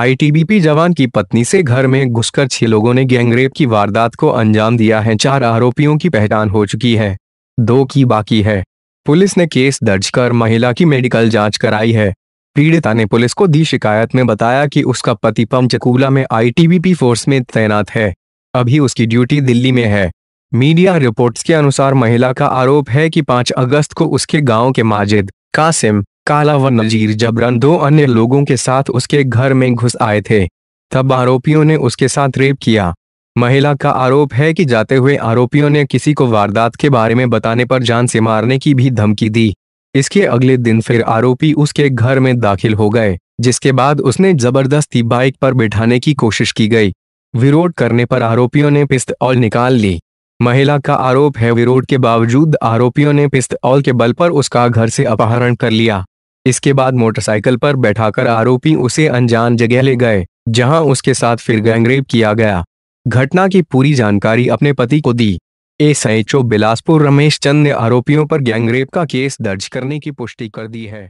ITBP जवान की पत्नी से घर में घुसकर छह लोगों ने गैंगरेप की वारदात को अंजाम दिया है चार आरोपियों की पहचान हो चुकी है दो की बाकी है पुलिस ने केस दर्ज कर महिला की मेडिकल जांच कराई है पीड़िता ने पुलिस को दी शिकायत में बताया कि उसका पति पंचकूला में आईटीबीपी फोर्स में तैनात है अभी उसकी ड्यूटी दिल्ली में है मीडिया रिपोर्ट्स के अनुसार महिला का आरोप है कि 5 अगस्त को उसके गांव के माजिद कासिम काला व नजीर जबरन दो अन्य लोगों के साथ उसके घर में घुस आए थे तब आरोपियों ने उसके साथ रेप किया महिला का आरोप है कि जाते हुए आरोपियों ने किसी को वारदात के बारे में बताने पर जान से मारने की भी धमकी दी इसके अगले दिन फिर आरोपी उसके घर में दाखिल हो गए जिसके बाद उसने जबरदस्ती बाइक पर बिठाने की कोशिश की गई विरोध करने पर आरोपियों ने पिस्तौल निकाल ली महिला का आरोप है विरोध के बावजूद आरोपियों ने पिस्तौल के बल पर उसका घर से अपहरण कर लिया इसके बाद मोटरसाइकिल पर बैठाकर आरोपी उसे अनजान जगह ले गए जहां उसके साथ फिर गैंगरेप किया गया घटना की पूरी जानकारी अपने पति को दी एस एच बिलासपुर रमेश चंद ने आरोपियों पर गैंगरेप का केस दर्ज करने की पुष्टि कर दी है